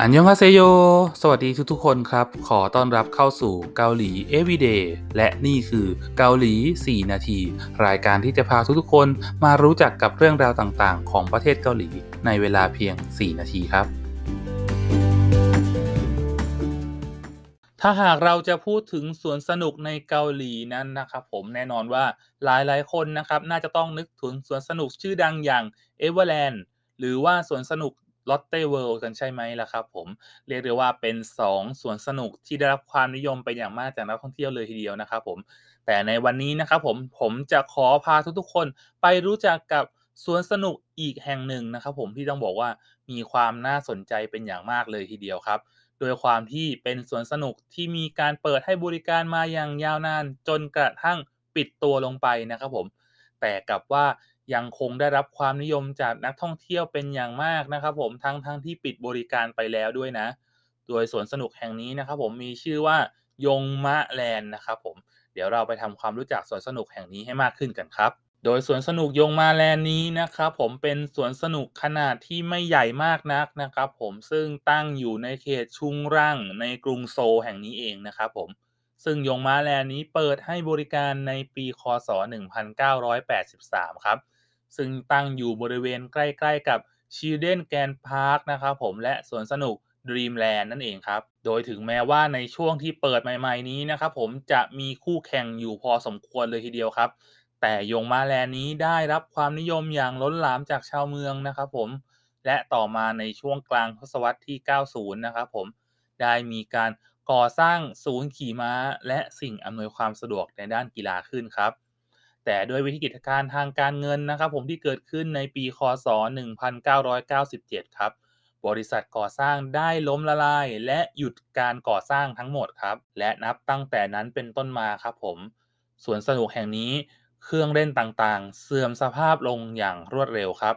อันยองฮาเซโยสวัสดีทุกๆคน ครับ ขอต้อนรับเข้าสู่เกาหลี Everyday และนี่ คือเกาหลี 4 นาที รายการที่จะพาทุกๆคนมารู้จักกับเรื่องราวต่างๆ ของประเทศเกาหลีในเวลาเพียง 4 นาทีครับ ถ้าหากเราจะพูดถึงสวนสนุกในเกาหลีนั้นนะ ครับ ผม แน่นอนว่าหลายๆคน นะ ครับ น่าจะต้องนึกถึงสวนสนุกชื่อดังอย่างเเอวอร์แลนด์หรือว่าสวนสนุกลอตเต้เวิลด์กัน ใช่ไหมล่ะครับผมเรียกได้ว่าเป็น 2สวนสนุกที่ได้รับความนิยมไปอย่างมากจากนักท่องเที่ยวเลยทีเดียวนะ ครับ ผม แต่ในวันนี้นะ ครับ ผม ผมจะขอพาทุก ๆ คน ไปรู้จักกับ สวนสนุกอีกแห่งหนึ่งนะ ครับ ผมที่ต้องบอกว่ามีความน่าสนใจเป็นอย่างมากเลยทีเดียวครับ โดยความที่เป็นสวนสนุกที่มีการเปิดให้บริการมาอย่างยาวนานจนกระทั่งปิดตัวลงไปนะครับผม แต่กับว่ายังคงได้รับความนิยมจากนักท่องเที่ยวเป็นอย่างมากนะครับผมทั้งทั้งที่ปิดบริการไปแล้วด้วยนะโดยสวนสนุกแห่งนี้นะครับผมมีชื่อว่ายงมะแลนด์นะครับผม เดี๋ยวเราไปทำความรู้จักสวนสนุกแห่งนี้ให้มากขึ้นกันครับ โดยสวนสนุกยงมาแลนด์นี้นะครับผมเป็นสวนสนุกขนาดที่ไม่ใหญ่มากนักนะครับผมซึ่งตั้งอยู่ในเขตชุงรังในกรุงโซลแห่งนี้เองนะครับผมซึ่งยงมาแลนด์นี้เปิดให้บริการในปีคศ 1983 ครับซึ่งตั้งอยู่บริเวณใกล้ ๆ กับชิลเดนแกนพาร์คนะครับผมและสวนสนุก Dreamland นั่นเองครับ โดยถึงแม้ว่าในช่วงที่เปิดใหม่ๆนี้นะครับผมจะมีคู่แข่งอยู่พอสมควรเลยทีเดียวครับแต่ยงมาแลนี้ได้รับความนิยมอย่างล้นหลามจากชาวเมืองนะครับผมและต่อมาในช่วงกลางทศวรรษที่ 90 นะครับผมได้มีการก่อสร้างศูนย์ขี่ม้าและสิ่งอำนวยความสะดวกในด้านกีฬาขึ้นครับแต่ด้วยวิกฤตการทางการเงินนะครับผมที่เกิดขึ้นในปีคศ 1997 ครับ บริษัทก่อสร้างได้ล้มละลายและหยุดการก่อสร้างทั้งหมดครับ และนับตั้งแต่นั้นเป็นต้นมาครับผมสวนสนุกแห่งนี้ เครื่องเล่นต่างๆ เสื่อมสภาพลงอย่างรวดเร็วครับ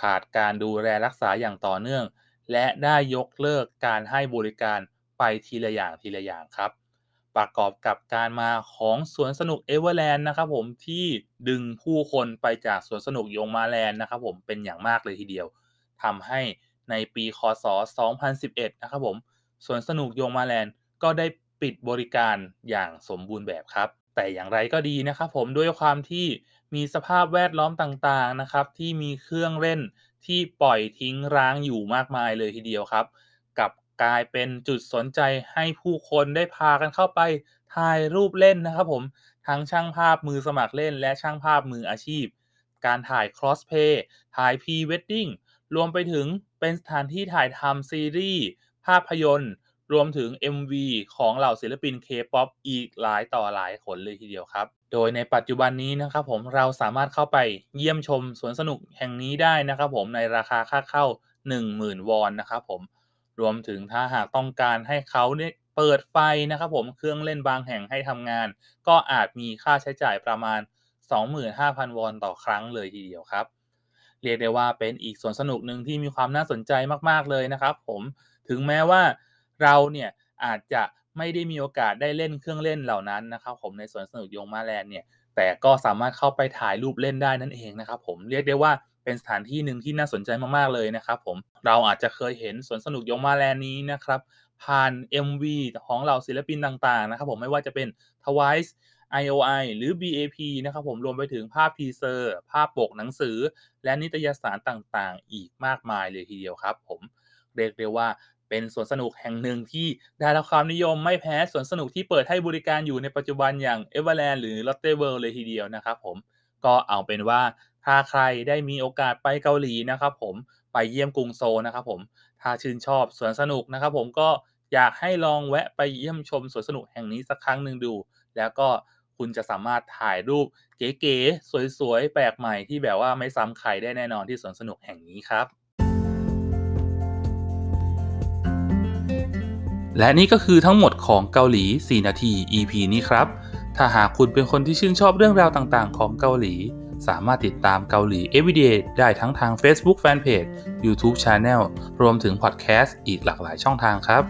ขาดการดูแลรักษาอย่างต่อเนื่อง และได้ยกเลิกการให้บริการไปทีละอย่างทีละอย่างครับประกอบกับการมาของสวนสนุกเอเวอร์แลนด์นะครับ ผมที่ดึงผู้คนไปจากสวนสนุกยงมาแลนด์นะครับผมเป็นอย่างมากเลยทีเดียวทำให้ในปี คศ 2011 นะ ครับผมสวนสนุกยงมาแลนด์ก็ได้ปิดบริการอย่างสมบูรณ์แบบ ครับ แต่อย่างไรก็ดี นะ ครับ ผมด้วยความที่มีสภาพแวดล้อมต่าง ๆ นะ ครับ ที่มีเครื่องเล่นที่ปล่อยทิ้งร้างอยู่มากมายเลยทีเดียวครับ กับกลายเป็นจุดสนใจให้ผู้คนได้พากันเข้าไปถ่ายรูปเล่นนะครับผม ทั้งช่างภาพมือสมัครเล่นและช่างภาพมืออาชีพ การถ่ายครอสเพย์ถ่ายพรีเวดดิ้งรวมไปถึงเป็นสถานที่ถ่ายทำซีรีส์ภาพยนตร์ รวมถึง MV ของเหล่าศิลปิน K-POP อีกหลายต่อหลายคนเลยทีเดียวครับ โดยในปัจจุบันนี้นะครับผมเราสามารถเข้าไปเยี่ยมชมสวนสนุกแห่งนี้ได้นะครับผมในราคาค่าเข้า 10,000 วอนนะครับผมรวมถึงถ้าหากต้องการให้เขาเนี่ยเปิดไฟนะครับผมเครื่องเล่นบางแห่งให้ทำงานก็อาจมีค่าใช้จ่ายประมาณ 25,000 วอนต่อครั้งเลยทีเดียวครับ เรียกได้ว่าเป็นอีกส่วนสนุกหนึ่งที่มีความน่าสนใจมากๆเลยนะครับผมถึงแม้ว่าเราเนี่ยอาจจะไม่ได้มีโอกาสได้เล่นเครื่องเล่นเหล่านั้นนะครับผมในสวนสนุกยงมาแลนเนี่ยแต่ก็สามารถเข้าไปถ่ายรูปเล่นได้นั่นเองนะครับ ผมเรียกได้ว่าเป็นสถานที่หนึ่งที่น่าสนใจมากๆ เลยนะครับผม เราอาจจะเคยเห็นสวนสนุกยงมาแลนนี้นะครับผ่าน MV ของเราศิลปินต่างๆนะครับผมไม่ว่าจะเป็น Twice IOI หรือ BAP นะครับผมรวมไปถึงภาพทีเซอร์ ภาพปกหนังสือ และนิตยสารต่างๆ อีกมากมายเลยทีเดียวครับ ผมเรียกได้ว่าเป็นสวนสนุกแห่งหนึ่งที่ได้รับความนิยมไม่แพ้สวนสนุกที่เปิดให้บริการอยู่ในปัจจุบันอย่าง Everland หรือ Lotte World เลยทีเดียวนะครับผมก็เอาเป็นว่า ถ้าใครได้มีโอกาสไปเกาหลีนะครับผมไปเยี่ยมกรุงโซนะครับผมถ้าชื่น ชอบสวนสนุกนะครับผมก็อยากให้ลองแวะไปเยี่ยมชมสวนสนุกแห่งนี้สักครั้งหนึ่งดู แล้วก็คุณจะสามารถถ่ายรูปเก๋ๆสวยๆ แปลกใหม่ ที่แบบว่าไม่ซ้ำใครได้แน่นอนที่สวนสนุกแห่งนี้ครับ และนี่ก็คือทั้งหมดของเกาหลี4นาที EP นี้ครับถ้าหากคุณเป็นคนที่ชื่นชอบเรื่องราวต่างๆ ของเกาหลี สามารถติดตามเกาหลี Everyday ได้ทั้งทาง Facebook Fanpage YouTube Channel รวมถึงพอดแคสต์อีกหลากหลายช่องทางครับ